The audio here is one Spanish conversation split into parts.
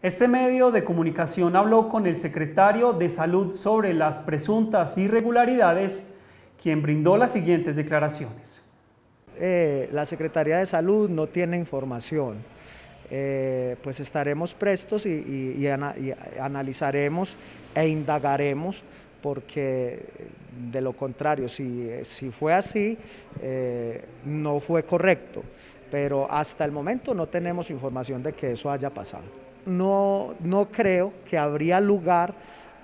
Este medio de comunicación habló con el secretario de Salud sobre las presuntas irregularidades, quien brindó las siguientes declaraciones. Eh, la Secretaría de Salud no tiene información. Eh, pues estaremos prestos y, analizaremos e indagaremos porque de lo contrario, si, fue así, eh, no fue correcto. Pero hasta el momento no tenemos información de que eso haya pasado no, no creo que habría lugar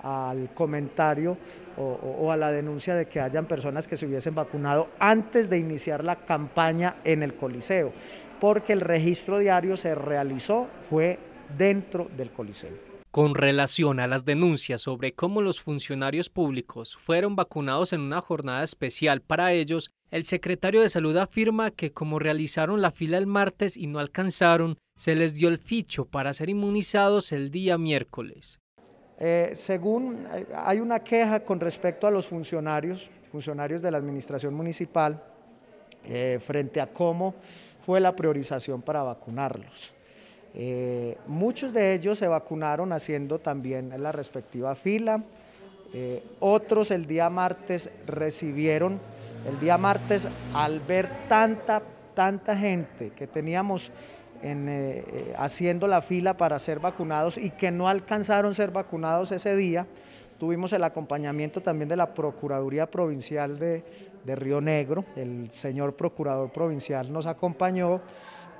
al comentario o, o, a la denuncia de que hayan personas que se hubiesen vacunado antes de iniciar la campaña en el Coliseo, porque el registro diario se realizó, fue dentro del Coliseo. Con relación a las denuncias sobre cómo los funcionarios públicos fueron vacunados en una jornada especial para ellos, el secretario de Salud afirma que como realizaron la fila el martes y no alcanzaron, se les dio el ficho para ser inmunizados el día miércoles. Eh, según eh, hay una queja con respecto a los funcionarios, funcionarios de la administración municipal, eh, frente a cómo fue la priorización para vacunarlos. muchos de ellos se vacunaron haciendo también la respectiva fila, otros el día martes recibieron, el día martes al ver tanta, tanta gente que teníamos eh, eh, haciendo la fila para ser vacunados y que no alcanzaron ser vacunados ese día. Tuvimos el acompañamiento también de la Procuraduría Provincial de, Río Negro. El señor Procurador Provincial nos acompañó.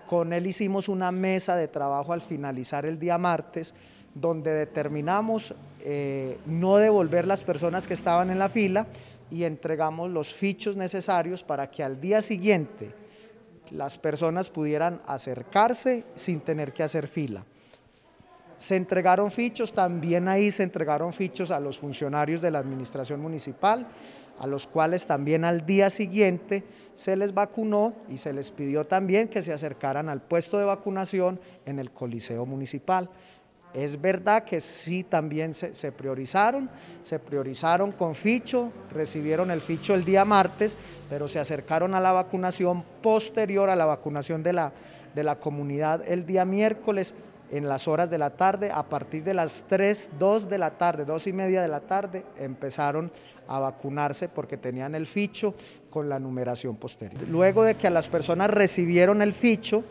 Con él hicimos una mesa de trabajo al finalizar el día martes, donde determinamos eh, no devolver las personas que estaban en la fila y entregamos los fichos necesarios para que al día siguiente, las personas pudieran acercarse sin tener que hacer fila. Se entregaron fichos, también ahí se entregaron fichos a los funcionarios de la administración municipal, a los cuales también al día siguiente se les vacunó y se les pidió también que se acercaran al puesto de vacunación en el Coliseo Municipal. Es verdad que sí también se, priorizaron, se priorizaron con ficho, recibieron el ficho el día martes, pero se acercaron a la vacunación posterior a la vacunación de la, de la comunidad el día miércoles en las horas de la tarde, a partir de las 3, 2 de la tarde, 2 y media de la tarde, empezaron a vacunarse porque tenían el ficho con la numeración posterior. Luego de que a las personas recibieron el ficho,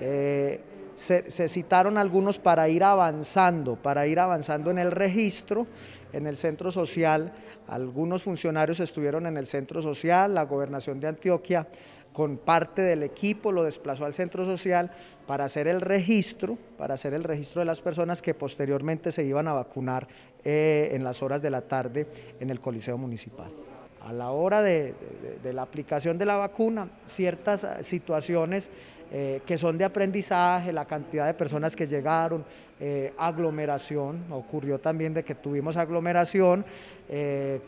eh, se, citaron algunos para ir avanzando, para ir avanzando en el registro, en el centro social. Algunos funcionarios estuvieron en el centro social, la gobernación de Antioquia con parte del equipo lo desplazó al centro social para hacer el registro, para hacer el registro de las personas que posteriormente se iban a vacunar eh, en las horas de la tarde en el Coliseo Municipal a la hora de, la aplicación de la vacuna ciertas eh, situaciones eh, que son de aprendizaje, la cantidad de personas que llegaron, eh, aglomeración, ocurrió también de que tuvimos aglomeración,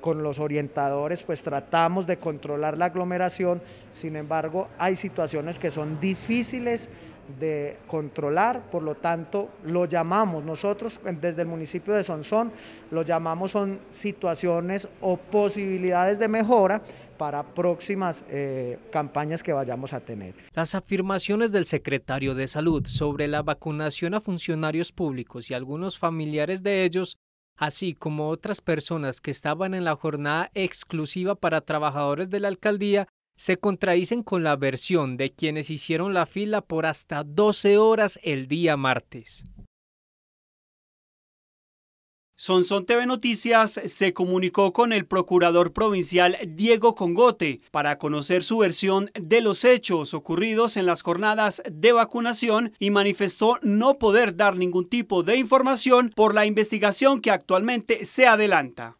con los orientadores pues tratamos de controlar la aglomeración, sin embargo hay situaciones que son difíciles de controlar, por lo tanto lo llamamos nosotros desde el municipio de Sonsón, lo llamamos son situaciones o posibilidades de mejora para próximas eh, campañas que vayamos a tener. Las afirmaciones del secretario de Salud sobre la vacunación a funcionarios públicos y algunos familiares de ellos así como otras personas que estaban en la jornada exclusiva para trabajadores de la alcaldía, se contradicen con la versión de quienes hicieron la fila por hasta 12 horas el día martes. Sonson TV Noticias se comunicó con el procurador provincial Diego Congote para conocer su versión de los hechos ocurridos en las jornadas de vacunación y manifestó no poder dar ningún tipo de información por la investigación que actualmente se adelanta.